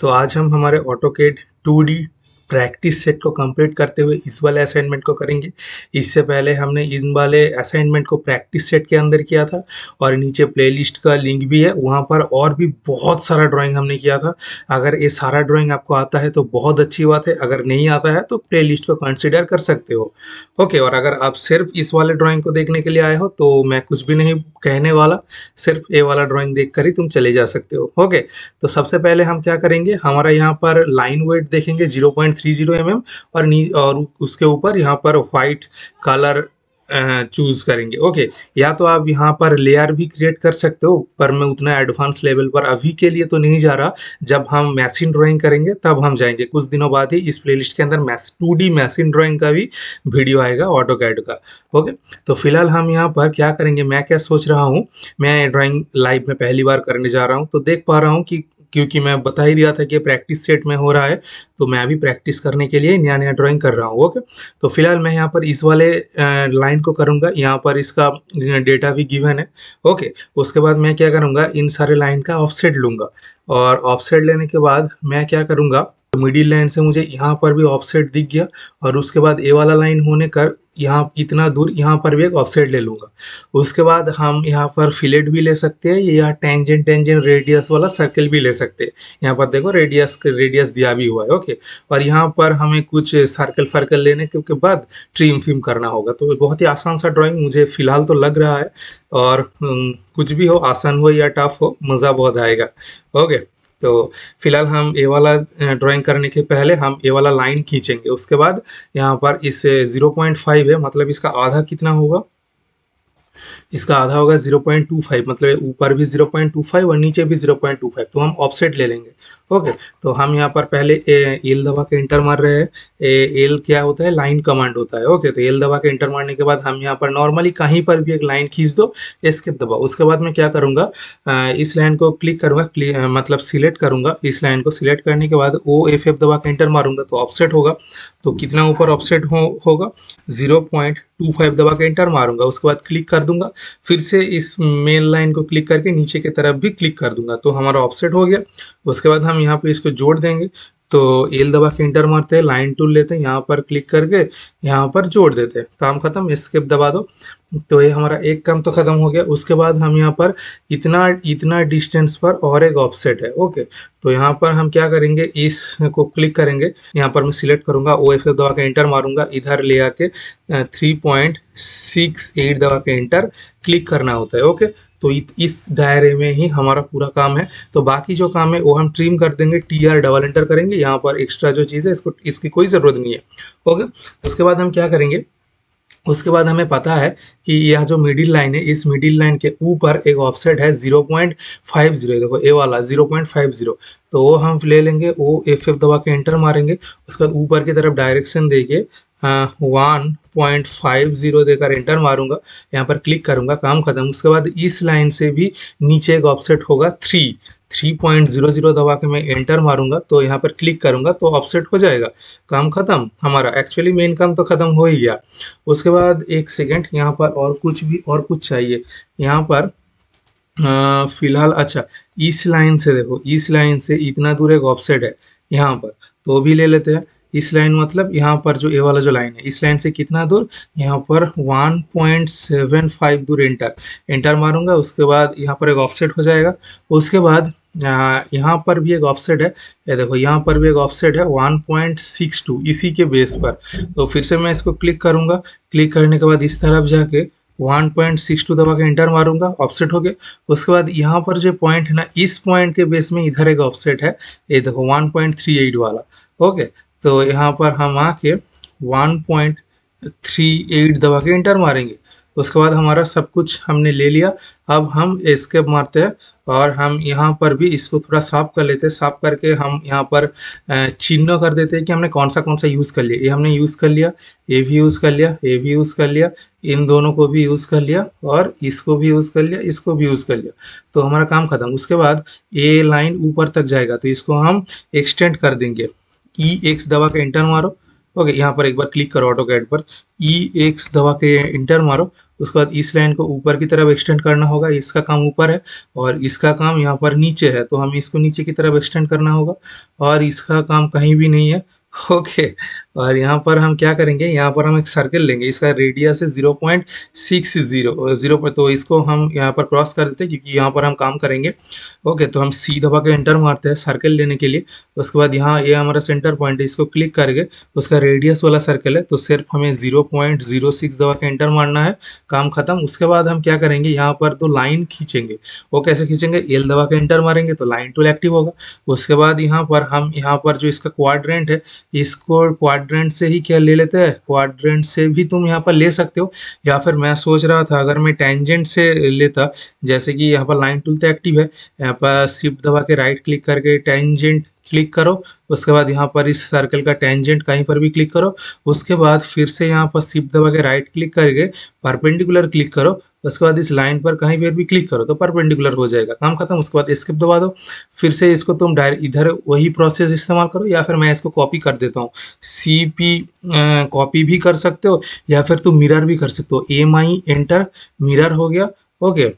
तो आज हम हमारे AutoCAD two D practice set को कंप्लीट करते हुए इस वाले असाइनमेंट को करेंगे इससे पहले हमने इन वाले असाइनमेंट को प्रैक्टिस सेट के अंदर किया था और नीचे प्लेलिस्ट का लिंक भी है वहाँ पर और भी बहुत सारा ड्राइंग हमने किया था अगर ये सारा ड्राइंग आपको आता है तो बहुत अच्छी बात है अगर नहीं आता है तो प्ले को कंसिडर कर सकते हो ओके और अगर आप सिर्फ इस वाले ड्राॅइंग को देखने के लिए आए हो तो मैं कुछ भी नहीं कहने वाला सिर्फ ये वाला ड्राॅइंग देख कर ही तुम चले जा सकते हो ओके तो सबसे पहले हम क्या करेंगे हमारा यहाँ पर लाइन वेट देखेंगे zero point three zero M और नी और उसके ऊपर यहाँ पर वाइट कलर चूज करेंगे ओके या तो आप यहाँ पर लेयर भी क्रिएट कर सकते हो पर मैं उतना एडवांस लेवल पर अभी के लिए तो नहीं जा रहा जब हम मैसिन ड्राइंग करेंगे तब हम जाएंगे कुछ दिनों बाद ही इस प्लेलिस्ट के अंदर मैस टू डी मैसिन ड्राइंग का भी वीडियो आएगा ऑटो कैड का ओके तो फिलहाल हम यहाँ पर क्या करेंगे मैं क्या सोच रहा हूँ मैं ड्राॅइंग लाइव में पहली बार करने जा रहा हूँ तो देख पा रहा हूँ कि क्योंकि मैं बता ही दिया था कि प्रैक्टिस सेट में हो रहा है तो मैं अभी प्रैक्टिस करने के लिए नया नया ड्राइंग कर रहा हूँ ओके तो फिलहाल मैं यहाँ पर इस वाले लाइन को करूँगा यहाँ पर इसका डेटा भी गिवन है ओके उसके बाद मैं क्या करूँगा इन सारे लाइन का ऑफसेट लूँगा और ऑफसेट लेने के बाद मैं क्या करूँगा तो मिडिल लाइन से मुझे यहाँ पर भी ऑफसेट दिख गया और उसके बाद ए वाला लाइन होने कर यहाँ इतना दूर यहाँ पर भी एक ऑफसेट ले लूँगा उसके बाद हम यहाँ पर फिलेट भी ले सकते हैं या टेंजेंट टेंजेंट रेडियस वाला सर्कल भी ले सकते हैं यहाँ पर देखो रेडियस रेडियस दिया भी हुआ है ओके और यहाँ पर हमें कुछ सर्कल फर्कल लेने के, के बाद ट्रिम फिम करना होगा तो बहुत ही आसान सा ड्राइंग मुझे फिलहाल तो लग रहा है और हम्म, कुछ भी हो आसान हो या टफ हो मज़ा बहुत आएगा ओके तो फिलहाल हम ए वाला ड्राइंग करने के पहले हम ए वाला लाइन खींचेंगे उसके बाद यहाँ पर इस 0.5 है मतलब इसका आधा कितना होगा इसका आधा होगा 0.25 मतलब ऊपर भी 0.25 और नीचे भी 0.25 तो हम ऑफसेट ले लेंगे ओके तो हम यहाँ पर पहले एल दबा के इंटर मार रहे हैं एल क्या होता है लाइन कमांड होता है ओके तो एल दबा के इंटर मारने के बाद हम यहाँ पर नॉर्मली कहीं पर भी एक लाइन खींच दो स्किप दबाओ उसके बाद मैं क्या करूँगा इस लाइन को क्लिक करूँगा मतलब सिलेक्ट करूँगा इस लाइन को सिलेक्ट करने के बाद ओ एफ एफ दबा के इंटर मारूंगा तो ऑफसेट होगा तो कितना ऊपर ऑफसेट होगा जीरो पॉइंट टू फाइव दबा के इंटर मारूंगा उसके बाद क्लिक कर दूंगा फिर से इस मेन लाइन को क्लिक करके नीचे की तरफ भी क्लिक कर दूंगा तो हमारा ऑफसेट हो गया उसके बाद हम यहाँ पे इसको जोड़ देंगे तो एल दबा के इंटर मारते हैं लाइन टूल लेते हैं यहाँ पर क्लिक करके यहाँ पर जोड़ देते हैं काम खत्म स्केप दबा दो तो ये हमारा एक काम तो खत्म हो गया उसके बाद हम यहाँ पर इतना इतना डिस्टेंस पर और एक ऑफसेट है ओके तो यहाँ पर हम क्या करेंगे इस को क्लिक करेंगे यहाँ पर मैं सिलेक्ट करूंगा ओ एफ दबा के इंटर मारूंगा इधर ले आके थ्री पॉइंट सिक्स एट दबा के एंटर क्लिक करना होता है ओके तो इस डायरे में ही हमारा पूरा काम है तो बाकी जो काम है वो हम ट्रिम कर देंगे टी आर डबल एंटर करेंगे यहाँ पर एक्स्ट्रा जो चीज़ है इसको इसकी कोई ज़रूरत नहीं है ओके उसके बाद हम क्या करेंगे उसके बाद हमें पता है कि यह जो मिडिल लाइन है इस मिडिल लाइन के ऊपर एक ऑफसेट है 0.50 देखो ए वाला 0.50 तो वो हम ले लेंगे वो एफ एफ दबा के एंटर मारेंगे उसके बाद ऊपर की तरफ डायरेक्शन देके वन पॉइंट फाइव जीरो देकर एंटर मारूंगा यहाँ पर क्लिक करूंगा काम खत्म उसके बाद इस लाइन से भी नीचे एक ऑफसेट होगा three three point zero zero दबा के मैं एंटर मारूंगा तो यहाँ पर क्लिक करूंगा तो ऑफसेट हो जाएगा काम ख़त्म हमारा एक्चुअली मेन काम तो ख़त्म हो ही गया उसके बाद एक सेकेंड यहाँ पर और कुछ भी और कुछ चाहिए यहाँ पर फिलहाल अच्छा इस लाइन से देखो इस लाइन से इतना दूर एक ऑफसेट है यहाँ पर तो भी ले लेते हैं इस लाइन मतलब यहाँ पर जो ये वाला जो लाइन है इस लाइन से कितना दूर यहाँ पर 1.75 दूर एंटर एंटर मारूंगा उसके बाद यहाँ पर एक ऑफसेट हो जाएगा उसके बाद यहाँ पर भी एक ऑफसेट है ये देखो यहाँ पर भी एक ऑफसेट है 1.62 इसी के बेस पर तो फिर से मैं इसको क्लिक करूँगा क्लिक करने के बाद इस तरफ जाके 1.62 दबा के इंटर मारूंगा ऑफसेट हो गया उसके बाद यहाँ पर जो पॉइंट है ना इस पॉइंट के बेस में इधर एक ऑफसेट है ये देखो 1.38 वाला ओके तो यहाँ पर हम आके 1.38 दबा के इंटर मारेंगे उसके बाद हमारा सब कुछ हमने ले लिया अब हम एस्केप मारते हैं और हम यहाँ पर भी इसको थोड़ा साफ कर लेते हैं साफ करके हम यहाँ पर चिन्ह कर देते हैं कि हमने कौन सा कौन सा यूज़ कर लिया ये हमने यूज़ कर लिया ये भी यूज़ कर लिया ये भी यूज़ कर लिया इन दोनों को भी यूज़ कर लिया और इसको भी यूज़ कर लिया इसको भी यूज़ कर लिया तो हमारा काम ख़त्म उसके बाद ये लाइन ऊपर तक जाएगा तो इसको हम एक्सटेंड कर देंगे ई एक्स दवा का इंटर मारो ओके यहाँ पर एक बार क्लिक करो ऑटो कैड पर ई e एक्स दवा के इंटर मारो उसके बाद इस लाइन को ऊपर की तरफ एक्सटेंड करना होगा इसका काम ऊपर है और इसका काम यहाँ पर नीचे है तो हमें इसको नीचे की तरफ एक्सटेंड करना होगा और इसका काम कहीं भी नहीं है ओके और यहाँ पर हम क्या करेंगे यहाँ पर हम एक सर्कल लेंगे इसका रेडियस है zero point six zero zero पर तो इसको हम यहाँ पर क्रॉस कर देते हैं क्योंकि यहाँ पर हम काम करेंगे ओके तो हम सी दबा के एंटर मारते हैं सर्कल लेने के लिए उसके बाद यहाँ ये यह हमारा सेंटर पॉइंट है इसको क्लिक करके उसका रेडियस वाला सर्कल है तो सिर्फ हमें जीरो पॉइंट जीरो सिक्स दवा के एंटर मारना है काम खत्म उसके बाद हम क्या करेंगे यहाँ पर तो लाइन खींचेंगे वो कैसे खींचेंगे एल दवा के एंटर मारेंगे तो लाइन टूल एक्टिव होगा उसके बाद यहाँ पर हम यहाँ पर जो इसका क्वाड्रेंट है इसको क्वाड्रेंट से ही क्या ले लेते हैं क्वाड्रेंट से भी तुम यहाँ पर ले सकते हो या फिर मैं सोच रहा था अगर मैं टेंजेंट से लेता जैसे कि यहाँ पर लाइन टूल तो एक्टिव है यहाँ पर शिफ्ट दवा के राइट क्लिक करके टेंजेंट क्लिक करो उसके बाद यहाँ पर इस सर्कल का टेंजेंट कहीं पर भी क्लिक करो उसके बाद फिर से यहाँ पर सिप दबा के राइट क्लिक करके परपेंडिकुलर क्लिक करो उसके बाद इस लाइन पर कहीं पर भी क्लिक करो तो परपेंडिकुलर हो जाएगा काम खत्म उसके बाद स्किप दबा दो फिर से इसको तुम डायरेक्ट इधर वही प्रोसेस इस्तेमाल करो या फिर मैं इसको कॉपी कर देता हूँ सी पी कॉपी भी कर सकते हो या फिर तुम मिरर भी कर सकते हो एम आई एंटर मिरर हो गया ओके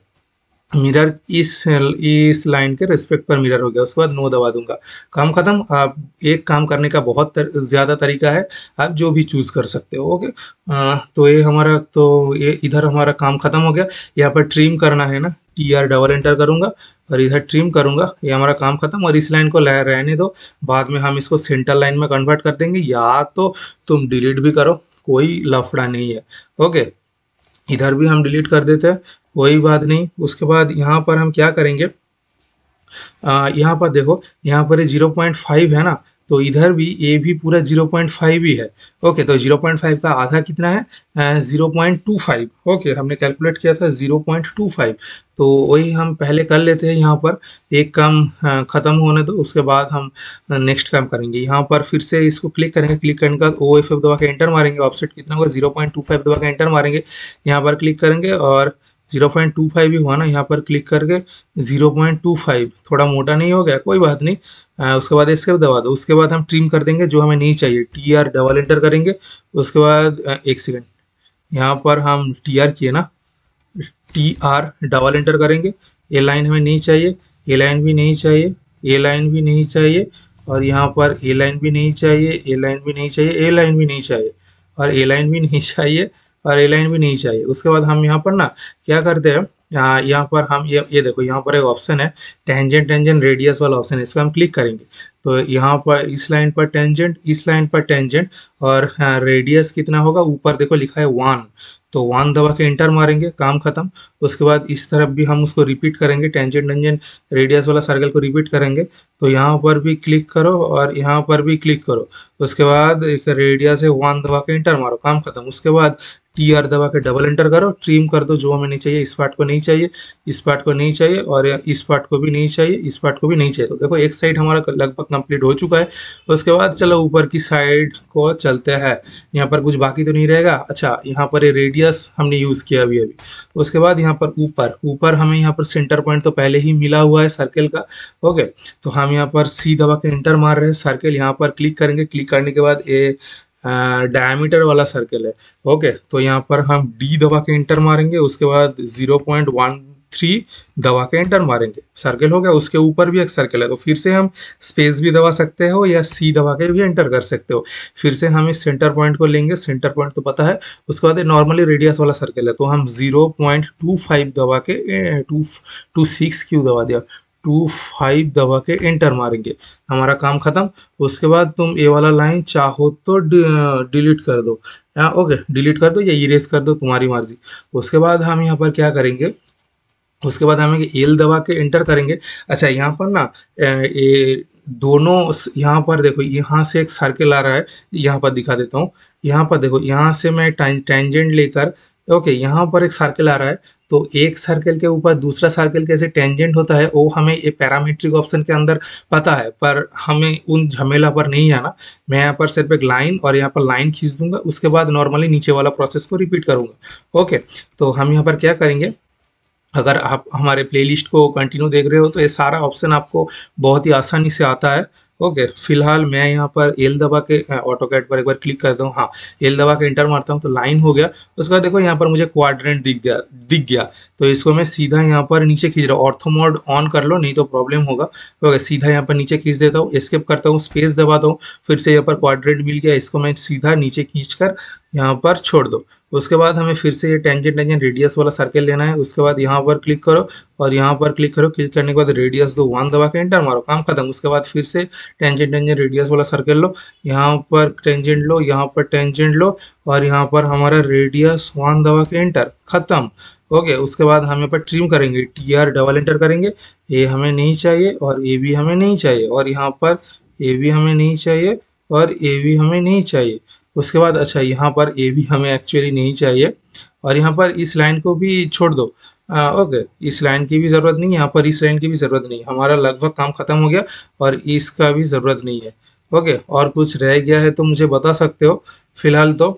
मिरर इस इस लाइन के रिस्पेक्ट पर मिरर हो गया उसके बाद नो दबा दूंगा काम ख़त्म आप एक काम करने का बहुत तर, ज़्यादा तरीका है आप जो भी चूज़ कर सकते हो ओके आ, तो ये हमारा तो ये इधर हमारा काम ख़त्म हो गया यहाँ पर ट्रिम करना है ना टी आर डबल एंटर करूँगा और इधर ट्रिम करूँगा ये हमारा काम खत्म और इस लाइन को ला रहने दो बाद में हम इसको सेंटर लाइन में कन्वर्ट कर देंगे या तो तुम डिलीट भी करो कोई लफड़ा नहीं है ओके इधर भी हम डिलीट कर देते हैं कोई बात नहीं उसके बाद यहाँ पर हम क्या करेंगे यहाँ पर देखो यहाँ पर जीरो पॉइंट फाइव है ना तो इधर भी ए भी पूरा जीरो पॉइंट फाइव ही है ओके तो जीरो पॉइंट फाइव का आधा कितना है zero point two five okay हमने कैलकुलेट किया था जीरो पॉइंट टू फाइव तो वही हम पहले कर लेते हैं यहाँ पर एक काम ख़त्म होने तो उसके बाद हम नेक्स्ट काम करेंगे यहाँ पर फिर से इसको क्लिक करेंगे क्लिक करने का ओ एफ एफ दबा के एंटर मारेंगे ऑफसेट कितना होगा जीरो पॉइंट टू फाइव दबा के एंटर मारेंगे यहाँ पर क्लिक करेंगे और जीरो पॉइंट टू फाइव ही हुआ ना यहाँ पर क्लिक करके जीरो पॉइंट टू फाइव थोड़ा मोटा नहीं हो गया कोई बात नहीं आ, उसके बाद इसके दबा दो उसके बाद हम ट्रिम कर देंगे जो हमें नहीं चाहिए टी आर डबल इंटर करेंगे उसके बाद एक सेकेंड यहाँ पर हम टी आर किए ना टी आर डबल इंटर करेंगे ए लाइन हमें नहीं चाहिए ए लाइन भी नहीं चाहिए ए लाइन भी नहीं चाहिए और यहाँ पर ए लाइन भी नहीं चाहिए ए लाइन भी नहीं चाहिए ए लाइन भी नहीं चाहिए और ए लाइन भी नहीं चाहिए और ये लाइन भी नहीं चाहिए उसके बाद हम यहाँ पर ना क्या करते हैं यहाँ पर हम ये ये देखो यहाँ पर एक ऑप्शन है टेंजेंट टेंजेंट रेडियस वाला ऑप्शन है इसको हम क्लिक करेंगे तो यहाँ पर इस लाइन पर टेंजेंट इस लाइन पर टेंजेंट और रेडियस कितना होगा ऊपर देखो लिखा है वन तो वन दबा के इंटर मारेंगे काम खत्म उसके बाद इस तरफ भी हम उसको रिपीट करेंगे टेंजेंट टेंजेंट रेडियस वाला सर्कल को रिपीट करेंगे तो यहाँ पर भी क्लिक करो और यहाँ पर भी क्लिक करो उसके बाद एक रेडियस है वन दबा के इंटर मारो काम खत्म उसके बाद ई e आर दबा के डबल एंटर करो ट्रिम कर दो जो हमें नहीं चाहिए इस पार्ट को नहीं चाहिए इस पार्ट को नहीं चाहिए और इस पार्ट को भी नहीं चाहिए इस पार्ट को भी नहीं चाहिए तो देखो एक साइड हमारा लगभग कंप्लीट हो चुका है उसके बाद चलो ऊपर की साइड को चलते हैं यहाँ पर कुछ बाकी तो नहीं रहेगा अच्छा यहाँ पर ये रेडियस हमने यूज़ किया अभी अभी उसके बाद यहाँ पर ऊपर ऊपर हमें यहाँ पर सेंटर पॉइंट तो पहले ही मिला हुआ है सर्कल का ओके तो हम यहाँ पर सी दबा के एंटर मार रहे हैं सर्कल यहाँ पर क्लिक करेंगे क्लिक करने के बाद ये डायमीटर वाला सर्कल है ओके तो यहाँ पर हम डी दबा के इंटर मारेंगे उसके बाद जीरो पॉइंट वन थ्री दबा के इंटर मारेंगे सर्कल हो गया उसके ऊपर भी एक सर्कल है तो फिर से हम स्पेस भी दबा सकते हो या सी दबा के भी इंटर कर सकते हो फिर से हम इस सेंटर पॉइंट को लेंगे सेंटर पॉइंट तो पता है उसके बाद नॉर्मली रेडियस वाला सर्कल है तो हम जीरो पॉइंट टू फाइव दबा के टू टू सिक्स क्यू दबा दिया टू फाइव दबा के एंटर मारेंगे हमारा काम ख़त्म उसके बाद तुम ये वाला लाइन चाहो तो डिलीट कर दो आ, हाँ, ओके डिलीट कर दो या इरेज कर दो तुम्हारी मर्जी उसके बाद हम यहाँ पर क्या करेंगे उसके बाद हमें एल दबा के एंटर करेंगे अच्छा यहाँ पर ना ये दोनों यहाँ पर देखो यहाँ से एक सर्किल आ रहा है यहाँ पर दिखा देता हूँ यहाँ पर देखो यहाँ से मैं टेंजेंट लेकर ओके okay, यहाँ पर एक सर्कल आ रहा है तो एक सर्कल के ऊपर दूसरा सर्कल कैसे टेंजेंट होता है वो हमें ये पैरामीट्रिक ऑप्शन के अंदर पता है पर हमें उन झमेला पर नहीं आना मैं यहाँ पर सिर्फ एक लाइन और यहाँ पर लाइन खींच दूंगा उसके बाद नॉर्मली नीचे वाला प्रोसेस को रिपीट करूँगा ओके तो हम यहाँ पर क्या करेंगे अगर आप हमारे प्ले को कंटिन्यू देख रहे हो तो ये सारा ऑप्शन आपको बहुत ही आसानी से आता है ओके फिलहाल मैं यहाँ पर एल दबा के ऑटो कैट पर एक बार क्लिक करता हूँ हाँ एल दबा के इंटर मारता हूँ तो लाइन हो गया उसके बाद देखो यहाँ पर मुझे क्वाड्रेंट दिख गया दिख गया तो इसको मैं सीधा यहाँ पर नीचे खींच रहा हूँ ऑर्थोमोड ऑन कर लो नहीं तो प्रॉब्लम होगा ओके सीधा यहाँ पर नीचे खींच देता हूँ स्केप करता हूँ स्पेस दबाता हूँ फिर से यहाँ पर क्वाड्रेंट मिल गया इसको मैं सीधा नीचे खींच कर यहाँ पर छोड़ दो उसके बाद हमें फिर से ये टेंजेंट टेंजेंट रेडियस वाला सर्कल लेना है उसके बाद यहाँ पर क्लिक करो और यहाँ पर क्लिक करो क्लिक करने के बाद रेडियस दो वन दबा के एंटर मारो काम खत्म उसके बाद फिर से टेंजेंट टेंजेंट रेडियस वाला सर्कल लो यहाँ पर टेंजेंट लो यहाँ पर टेंजेंट लो और यहाँ पर हमारा रेडियस वन दवा के एंटर खत्म ओके उसके बाद हम यहाँ पर ट्रिम करेंगे टी आर डबल एंटर करेंगे ये हमें नहीं चाहिए और ए भी हमें नहीं चाहिए और यहाँ पर ए भी हमें नहीं चाहिए और ए भी हमें नहीं चाहिए उसके बाद अच्छा यहाँ पर ए भी हमें एक्चुअली नहीं चाहिए और यहाँ पर इस लाइन को भी छोड़ दो आ, हाँ, ओके इस लाइन की भी ज़रूरत नहीं है यहाँ पर इस लाइन की भी ज़रूरत नहीं हमारा लगभग काम ख़त्म हो गया और इसका भी ज़रूरत नहीं है ओके और कुछ रह गया है तो मुझे बता सकते हो फिलहाल तो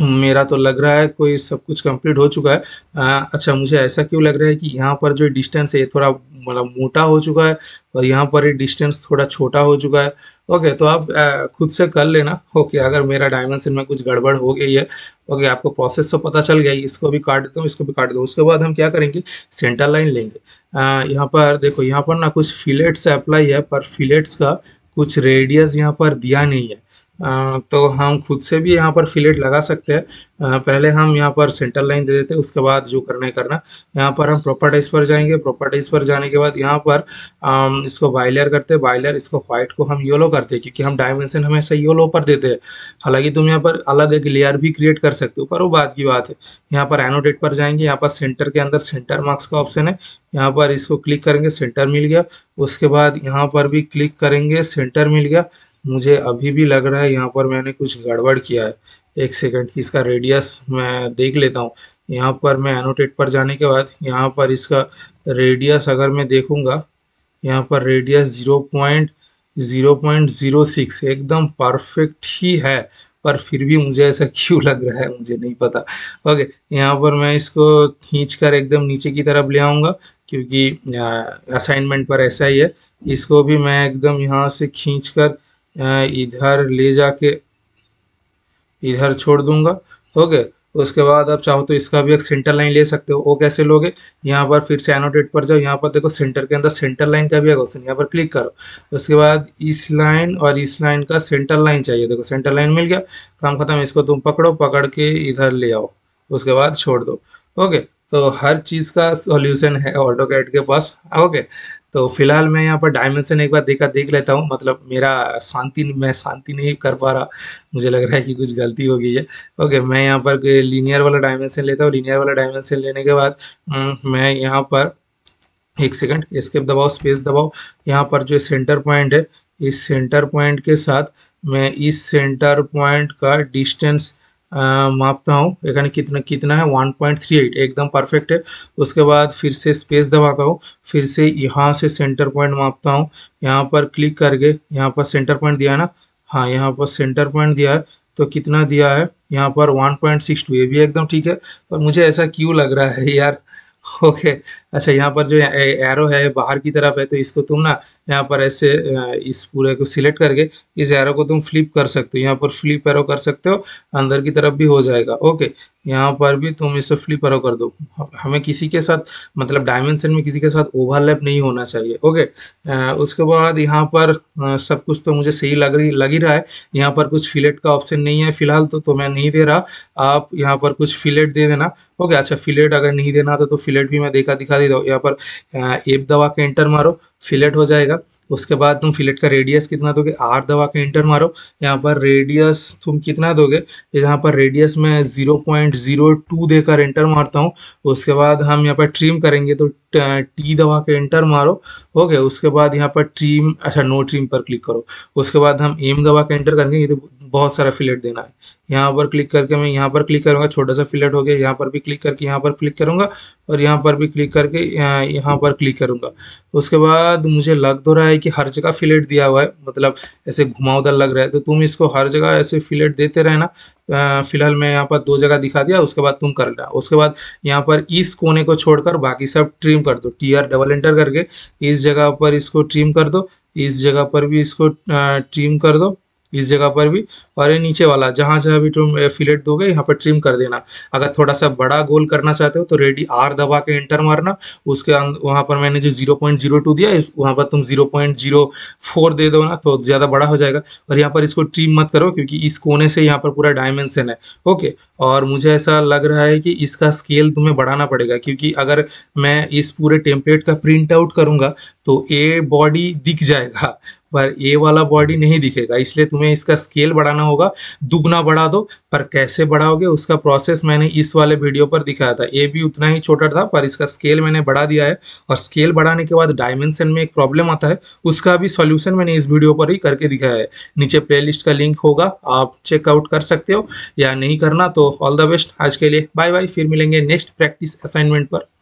मेरा तो लग रहा है कोई सब कुछ कंप्लीट हो चुका है आ, अच्छा मुझे ऐसा क्यों लग रहा है कि यहाँ पर जो डिस्टेंस है ये थोड़ा मतलब मोटा हो चुका है और यहाँ पर ये डिस्टेंस थोड़ा छोटा हो चुका है ओके तो आप आ, खुद से कर लेना ओके अगर मेरा डायमेंशन में कुछ गड़बड़ हो गई है ओके आपको प्रोसेस तो पता चल गया इसको भी काट देता हूँ इसको भी काट दो उसके बाद हम क्या करेंगे सेंटर लाइन लेंगे यहाँ पर देखो यहाँ पर ना कुछ फिलेट्स अप्लाई है पर फिलेट्स का कुछ रेडियस यहाँ पर दिया नहीं है तो हम खुद से भी यहाँ पर फिलेट लगा सकते हैं पहले हम यहाँ पर सेंटर लाइन दे देते हैं उसके बाद जो करना है करना यहाँ पर हम प्रॉपर्टीज पर जाएंगे प्रॉपर्टीज पर जाने के बाद यहाँ पर इसको बाइलर करते हैं बाइलर इसको व्हाइट को हम येलो करते हैं क्योंकि हम डायमेंशन हमेशा येलो पर देते हैं हालांकि तुम यहाँ पर अलग एक लेयर भी क्रिएट कर सकते हो पर वो बात की बात है यहाँ पर एनोडेट पर जाएंगे यहाँ पर सेंटर के अंदर सेंटर मार्क्स का ऑप्शन है यहाँ पर इसको क्लिक करेंगे सेंटर मिल गया उसके बाद यहाँ पर भी क्लिक करेंगे सेंटर मिल गया मुझे अभी भी लग रहा है यहाँ पर मैंने कुछ गड़बड़ किया है एक सेकंड इसका रेडियस मैं देख लेता हूँ यहाँ पर मैं एनोटेट पर जाने के बाद यहाँ पर इसका रेडियस अगर मैं देखूँगा यहाँ पर radius zero point zero point zero six एकदम परफेक्ट ही है पर फिर भी मुझे ऐसा क्यों लग रहा है मुझे नहीं पता ओके यहाँ पर मैं इसको खींच कर एकदम नीचे की तरफ ले आऊँगा क्योंकि असाइनमेंट पर ऐसा ही है इसको भी मैं एकदम यहाँ से खींच कर इधर ले जाके इधर छोड़ दूंगा ओके उसके बाद आप चाहो तो इसका भी एक सेंटर लाइन ले सकते हो वो कैसे लोगे यहाँ पर फिर से एनोटेट पर जाओ यहाँ पर देखो सेंटर के अंदर सेंटर लाइन का भी एक ऑप्शन यहाँ पर क्लिक करो उसके बाद इस लाइन और इस लाइन का सेंटर लाइन चाहिए देखो सेंटर लाइन मिल गया काम खत्म इसको तुम पकड़ो पकड़ के इधर ले आओ उसके बाद छोड़ दो ओके तो हर चीज़ का सॉल्यूशन है ऑटो कैट के पास ओके तो फिलहाल मैं यहाँ पर डायमेंशन एक बार देखा देख लेता हूँ मतलब मेरा शांति मैं शांति नहीं कर पा रहा मुझे लग रहा है कि कुछ गलती हो गई है ओके मैं यहाँ पर लीनियर वाला डायमेंशन लेता हूँ लीनियर वाला डायमेंशन लेने के बाद हम्म, मैं यहाँ पर एक सेकंड स्केप दबाओ स्पेस दबाओ यहाँ पर जो सेंटर पॉइंट है इस सेंटर पॉइंट के साथ मैं इस सेंटर पॉइंट का डिस्टेंस मापता हूँ एखे कितना कितना है 1.38 एकदम परफेक्ट है उसके बाद फिर से स्पेस दबाता हूँ फिर से यहाँ से सेंटर पॉइंट मापता हूँ यहाँ पर क्लिक करके यहाँ पर सेंटर पॉइंट दिया ना हाँ यहाँ पर सेंटर पॉइंट दिया है तो कितना दिया है यहाँ पर 1.62 ये भी एकदम ठीक है पर मुझे ऐसा क्यों लग रहा है यार ओके अच्छा यहाँ पर जो एरो है बाहर की तरफ है तो इसको तुम ना यहाँ पर ऐसे इस पूरे को सिलेक्ट करके इस एरो को तुम फ्लिप कर सकते हो यहाँ पर फ्लिप एरो कर सकते हो अंदर की तरफ भी हो जाएगा ओके यहाँ पर भी तुम इसे फ्लिप एरो कर दो हमें किसी के साथ मतलब डायमेंशन में किसी के साथ ओवरलैप नहीं होना चाहिए ओके उसके बाद यहाँ पर सब कुछ तो मुझे सही लग रही लग ही रहा है यहाँ पर कुछ फिलेट का ऑप्शन नहीं है फिलहाल तो, तो मैं नहीं दे रहा आप यहाँ पर कुछ फिलेट दे देना ओके अच्छा फिलेट अगर नहीं देना था तो फिलेट फिलेट भी मैं देखा दिखा दे रहा हूँ यहाँ पर एप दवा के एंटर मारो फिलेट हो जाएगा उसके बाद तुम फिलेट का रेडियस कितना दोगे आर दबा के एंटर मारो यहाँ पर रेडियस तुम कितना दोगे यहाँ पर रेडियस में ज़ीरो पॉइंट ज़ीरो टू देकर एंटर मारता हूँ उसके बाद हम यहाँ पर ट्रिम करेंगे तो टी दबा के एंटर मारो ओके उसके बाद यहाँ पर ट्रीम अच्छा नो ट्रीम पर क्लिक करो उसके बाद हम एम दबा के एंटर करेंगे ये तो बहुत सारा फिलेट देना है यहाँ पर क्लिक करके मैं यहाँ पर क्लिक करूँगा छोटा सा फिलेट हो गया यहाँ पर भी क्लिक करके यहाँ पर क्लिक करूँगा और यहाँ पर भी क्लिक करके यहाँ पर क्लिक करूँगा उसके बाद मुझे लग तो रहा है कि हर जगह फिलेट दिया हुआ है मतलब ऐसे घुमावदार लग रहा है तो तुम इसको हर जगह ऐसे फिलेट देते रहना फिलहाल मैं यहाँ पर दो जगह दिखा दिया उसके बाद तुम कर करना उसके बाद यहाँ पर इस कोने को छोड़कर बाकी सब ट्रिम कर दो टी आर डबल एंटर करके इस जगह पर इसको ट्रिम कर दो इस जगह पर भी इसको ट्रिम कर दो इस जगह पर भी और ये नीचे वाला जहाँ जहाँ भी तुम फिलेट दोगे यहाँ पर ट्रिम कर देना अगर थोड़ा सा बड़ा गोल करना चाहते हो तो रेडी आर दबा के एंटर मारना उसके वहाँ पर मैंने जो जीरो पॉइंट जीरो टू दिया वहाँ पर तुम जीरो पॉइंट जीरो फोर दे दो ना तो ज़्यादा बड़ा हो जाएगा और यहाँ पर इसको ट्रिम मत करो क्योंकि इस कोने से यहाँ पर पूरा डायमेंशन है ओके और मुझे ऐसा लग रहा है कि इसका स्केल तुम्हें बढ़ाना पड़ेगा क्योंकि अगर मैं इस पूरे टेम्पलेट का प्रिंट आउट करूँगा तो ए बॉडी दिख जाएगा पर ए वाला बॉडी नहीं दिखेगा इसलिए तुम्हें इसका स्केल बढ़ाना होगा दुगना बढ़ा दो पर कैसे बढ़ाओगे उसका प्रोसेस मैंने इस वाले वीडियो पर दिखाया था ए भी उतना ही छोटा था पर इसका स्केल मैंने बढ़ा दिया है और स्केल बढ़ाने के बाद डायमेंशन में एक प्रॉब्लम आता है उसका भी सॉल्यूशन मैंने इस वीडियो पर ही करके दिखाया है नीचे प्ले का लिंक होगा आप चेकआउट कर सकते हो या नहीं करना तो ऑल द बेस्ट आज के लिए बाय बाय फिर मिलेंगे नेक्स्ट प्रैक्टिस असाइनमेंट पर